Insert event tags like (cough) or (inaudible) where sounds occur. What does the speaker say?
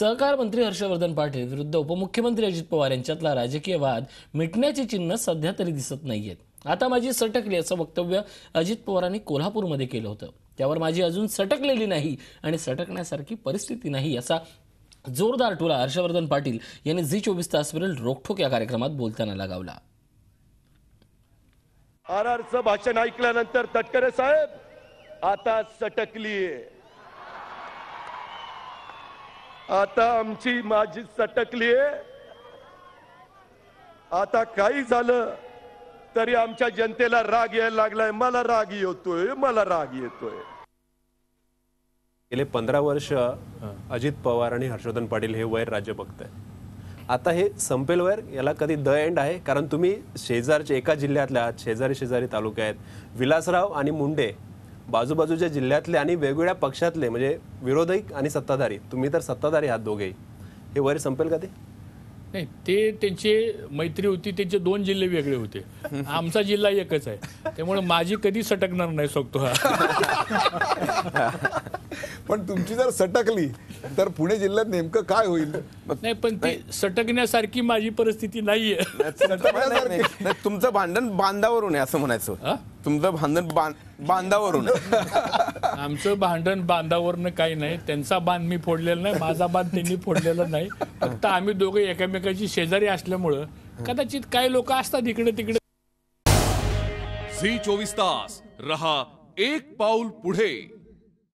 सहकार मंत्री हर्षवर्धन पाटील विरुद्ध उपमुख्यमंत्री अजित पवार यांच्यातला राजकीय वाद मिटण्याची चिन्ह सध्या तरी दिसत नाहीयेत आता माझी सटकली असं वक्तव्य अजित पवारांनी कोल्हापूरमध्ये केलं होतं त्यावर माझी अजून सटकलेली नाही आणि सटकण्यासारखी परिस्थिती नाही असा जोरदार टोला हर्षवर्धन पाटील यांनी झी चोवीस तासवरील रोखोक या कार्यक्रमात बोलताना लगावला आर आरचं भाषण ऐकल्यानंतर तटकरे साहेब आता सटकली आता आमची माझी सटकली आता काही झालं तरी आमच्या जनतेला राग यायला लागलाय मला राग येतोय मला राग येतोय गेले पंधरा वर्ष अजित पवार आणि हर्षवर्धन पाटील हे वैर राज्य आहे आता हे संपेल वैर याला कधी द एंड आहे कारण तुम्ही शेजारच्या एका जिल्ह्यातल्या शेजारी शेजारी आहेत विलासराव आणि मुंडे बाजूबाजूच्या जिल्ह्यातले आणि वेगवेगळ्या पक्षातले म्हणजे विरोधक आणि सत्ताधारी तुम्ही तर सत्ताधारी आहात दोघे हे वर संपेल का ते नाही ते त्यांची मैत्री होती त्यांचे दोन जिल्हे वेगळे होते आमचा जिल्हा एकच आहे त्यामुळे माझी कधी सटकणार नाही शकतो हा (laughs) पण तुमची जर सटकली तर पुणे जिल्ह्यात नेमकं काय होईल नाही पण ती सटकण्यासारखी माझी परिस्थिती नाहीये नाही, तुमचं भांडण बांधावरून आहे असं म्हणायचं तुमचं भांडण बांधावरून आमचं भांडण बांधावरनं काही नाही त्यांचा बांध मी फोडलेला नाही माझा बांध त्यांनी फोडलेला नाही फक्त आम्ही दोघे एकामेकाची शेजारी असल्यामुळं कदाचित काही लोक असतात इकडे तिकडे झी चोवीस तास रहा एक पाऊल पुढे